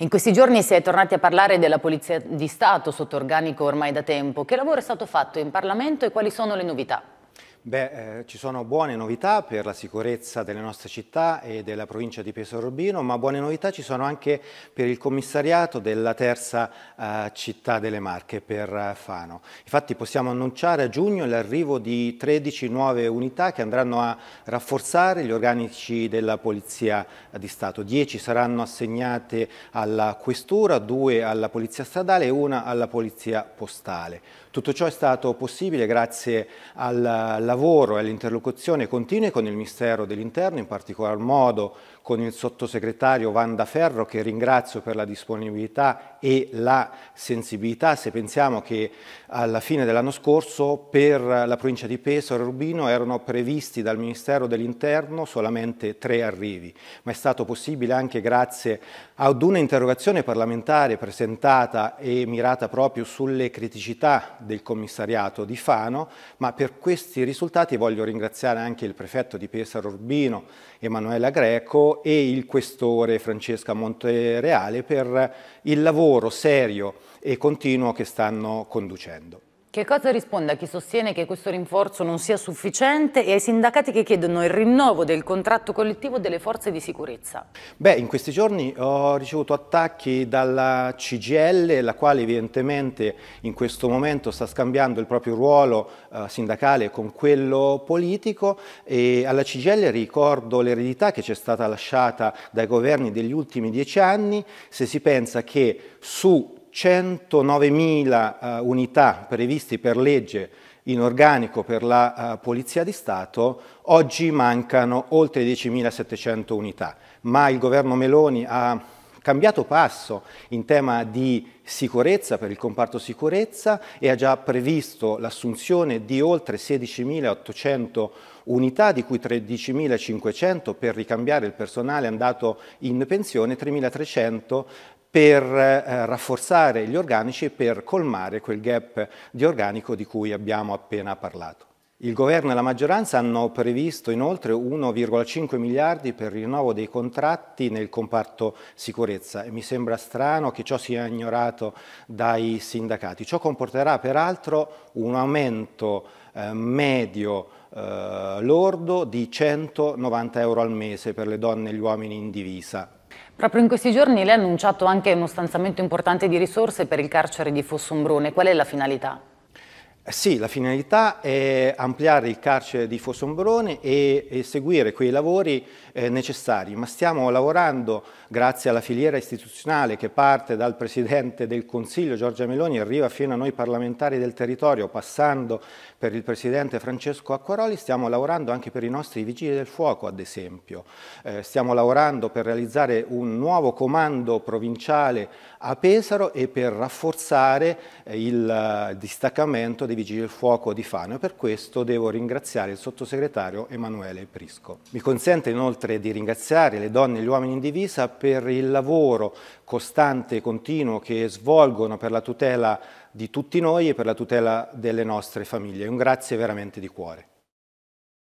In questi giorni si è tornati a parlare della Polizia di Stato sotto organico ormai da tempo. Che lavoro è stato fatto in Parlamento e quali sono le novità? Beh, eh, ci sono buone novità per la sicurezza delle nostre città e della provincia di Pesaro Urbino, ma buone novità ci sono anche per il commissariato della terza eh, città delle Marche, per eh, Fano. Infatti possiamo annunciare a giugno l'arrivo di 13 nuove unità che andranno a rafforzare gli organici della Polizia di Stato. 10 saranno assegnate alla Questura, 2 alla Polizia Stradale e 1 alla Polizia Postale. Tutto ciò è stato possibile grazie al lavoro lavoro e all'interlocuzione continue con il Ministero dell'Interno, in particolar modo con il sottosegretario Vanda Ferro che ringrazio per la disponibilità e la sensibilità, se pensiamo che alla fine dell'anno scorso per la provincia di Pesaro e Rubino erano previsti dal Ministero dell'Interno solamente tre arrivi, ma è stato possibile anche grazie ad una interrogazione parlamentare presentata e mirata proprio sulle criticità del commissariato di Fano, ma per questi risultati voglio ringraziare anche il prefetto di Pesaro Urbino, Emanuela Greco, e il questore Francesca Montereale per il lavoro lavoro serio e continuo che stanno conducendo. Che cosa risponde a chi sostiene che questo rinforzo non sia sufficiente e ai sindacati che chiedono il rinnovo del contratto collettivo delle forze di sicurezza? Beh, in questi giorni ho ricevuto attacchi dalla CGL, la quale evidentemente in questo momento sta scambiando il proprio ruolo eh, sindacale con quello politico e alla CGL ricordo l'eredità che ci è stata lasciata dai governi degli ultimi dieci anni, se si pensa che su 109.000 eh, unità previsti per legge in organico per la eh, Polizia di Stato, oggi mancano oltre 10.700 unità, ma il governo Meloni ha cambiato passo in tema di sicurezza per il comparto sicurezza e ha già previsto l'assunzione di oltre 16.800 unità, di cui 13.500 per ricambiare il personale andato in pensione, 3.300 per eh, rafforzare gli organici e per colmare quel gap di organico di cui abbiamo appena parlato. Il governo e la maggioranza hanno previsto inoltre 1,5 miliardi per il rinnovo dei contratti nel comparto sicurezza e mi sembra strano che ciò sia ignorato dai sindacati. Ciò comporterà peraltro un aumento eh, medio eh, lordo di 190 euro al mese per le donne e gli uomini in divisa Proprio in questi giorni lei ha annunciato anche uno stanziamento importante di risorse per il carcere di Fossombrone. Qual è la finalità? Sì, la finalità è ampliare il carcere di Fossombrone e, eseguire quei lavori eh, necessari, ma stiamo lavorando grazie alla filiera istituzionale che parte dal Presidente del Consiglio Giorgia Meloni e arriva fino a noi parlamentari del territorio, passando per il Presidente Francesco Acquaroli, stiamo lavorando anche per i nostri vigili del fuoco ad esempio, eh, stiamo lavorando per realizzare un nuovo comando provinciale a Pesaro e per rafforzare eh, il eh, distaccamento dei dei Vigili del Fuoco di Fano e per questo devo ringraziare il sottosegretario Emanuele Prisco. Mi consente inoltre di ringraziare le donne e gli uomini in divisa per il lavoro costante e continuo che svolgono per la tutela di tutti noi e per la tutela delle nostre famiglie. Un grazie veramente di cuore.